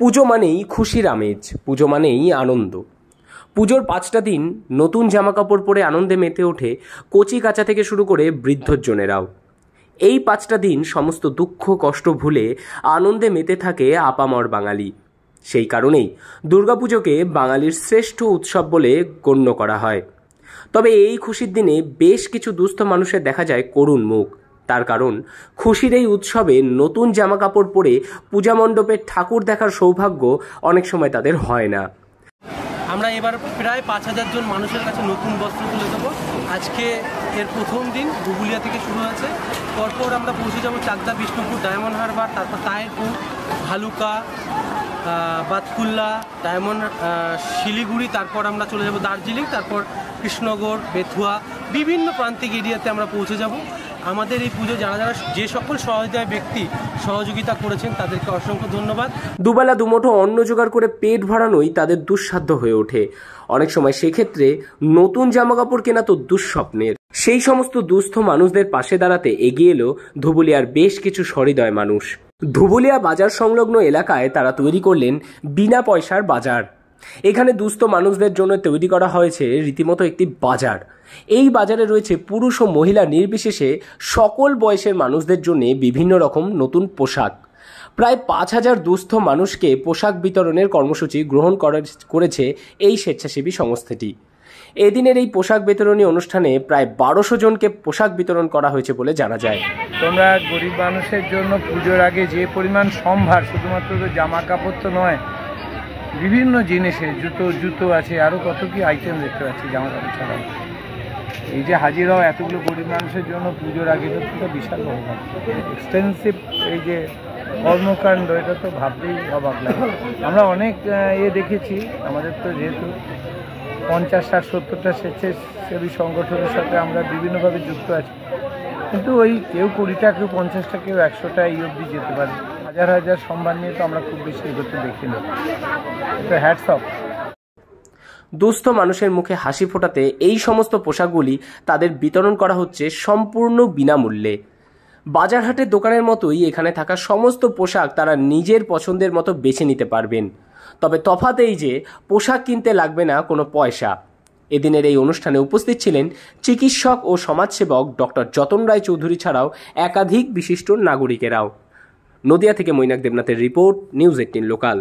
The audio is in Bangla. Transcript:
পুজো মানেই খুশির আমেজ পুজো মানেই আনন্দ পুজোর পাঁচটা দিন নতুন জামাকাপড় পরে আনন্দে মেতে ওঠে কচি কাঁচা থেকে শুরু করে বৃদ্ধজনেরাও এই পাঁচটা দিন সমস্ত দুঃখ কষ্ট ভুলে আনন্দে মেতে থাকে আপামর বাঙালি সেই কারণেই দুর্গাপুজোকে বাঙালির শ্রেষ্ঠ উৎসব বলে গণ্য করা হয় তবে এই খুশির দিনে বেশ কিছু দুস্থ মানুষের দেখা যায় করুণ মুখ তার কারণ খুশির এই উৎসবে নতুন জামাকাপড় পরে পূজা মণ্ডপের ঠাকুর দেখার সৌভাগ্য অনেক সময় তাদের হয় না আমরা এবার প্রায় পাঁচ হাজার জন মানুষের কাছে নতুন বস্ত্র তুলে দেবো আজকে এর প্রথম দিন গুগুলিয়া থেকে শুরু হয়েছে পরপর আমরা পৌঁছে যাবো চাকদা বিষ্ণুপুর ডায়মন্ড হারবার তারপর তায়েরপুর ভালুকা বাতকুল্লা ডায়মন্ড শিলিগুড়ি তারপর আমরা চলে যাব দার্জিলিং তারপর কৃষ্ণগড় বেথুয়া বিভিন্ন প্রান্তিক এরিয়াতে আমরা পৌঁছে যাব আমাদের এই পুজো যারা যারা যে সকল সহযোগিতায় ব্যক্তি সহযোগিতা করেছেন তাদেরকে অসংখ্য ধন্যবাদ দুবেলা দুমুঠো অন্ন জোগাড় করে পেট ভরানোই তাদের দুঃসাধ্য হয়ে ওঠে অনেক সময় সেক্ষেত্রে নতুন জামা কাপড় কেনা তো দুঃস্বপ্নের সেই সমস্ত দুস্থ মানুষদের পাশে দাঁড়াতে এগিয়ে এলো ধুবুলিয়ার বেশ কিছু সরিদয় মানুষ ধুবুলিয়া বাজার সংলগ্ন এলাকায় তারা তৈরি করলেন বিনা পয়সার বাজার এখানে দুস্থ মানুষদের জন্য তৈরি করা হয়েছে রীতিমতো একটি বাজার এই বাজারে রয়েছে পুরুষ ও মহিলা নির্বিশেষে সকল বয়সের মানুষদের জন্য বিভিন্ন রকম নতুন পোশাক প্রায় পাঁচ হাজার দুস্থ মানুষকে পোশাক বিতরণের কর্মসূচি গ্রহণ করেছে এই স্বেচ্ছাসেবী সংস্থাটি এদিনের এই পোশাক বিতরণী অনুষ্ঠানে প্রায় বারোশো জনকে পোশাক বিতরণ করা হয়েছে বলে জানা যায় তোমরা গরিব মানুষের জন্য পুজোর আগে যে পরিমাণ সম্ভার শুধুমাত্র জামা কাপড় তো নয় বিভিন্ন জিনিসে জুতো জুতো আছে আরও কত কি আইটেম দেখতে পাচ্ছি জামা কাপড় ছাড়াও এই যে হাজির হওয়া এতগুলো গরিব মানুষের জন্য পুজোর আগে তো বিশাল বড় এক্সটেন্সিভ এই যে কর্মকাণ্ড এটা তো ভাবতেই অবাক লাগে আমরা অনেক এ দেখেছি আমাদের তো যেহেতু পঞ্চাশ ষাট সত্তরটা স্বেচ্ছাসেবী সংগঠনের সাথে আমরা বিভিন্নভাবে যুক্ত আছি কিন্তু ওই কেউ কুড়িটা কেউ পঞ্চাশটা কেউ একশোটা এই অবধি যেতে পারে হাজার হাজার তো আমরা খুব বেশি এগোতে দেখি না হ্যাটস অফ দুস্থ মানুষের মুখে হাসি ফোটাতে এই সমস্ত পোশাকগুলি তাদের বিতরণ করা হচ্ছে সম্পূর্ণ বিনামূল্যে বাজারহাটের দোকানের মতোই এখানে থাকা সমস্ত পোশাক তারা নিজের পছন্দের মতো বেছে নিতে পারবেন তবে তফাত এই যে পোশাক কিনতে লাগবে না কোনো পয়সা এদিনের এই অনুষ্ঠানে উপস্থিত ছিলেন চিকিৎসক ও সমাজসেবক ডক্টর যতন রায় চৌধুরী ছাড়াও একাধিক বিশিষ্ট নাগরিকেরাও নদিয়া থেকে মৈনাক দেবনাথের রিপোর্ট নিউজ এইটিন লোকাল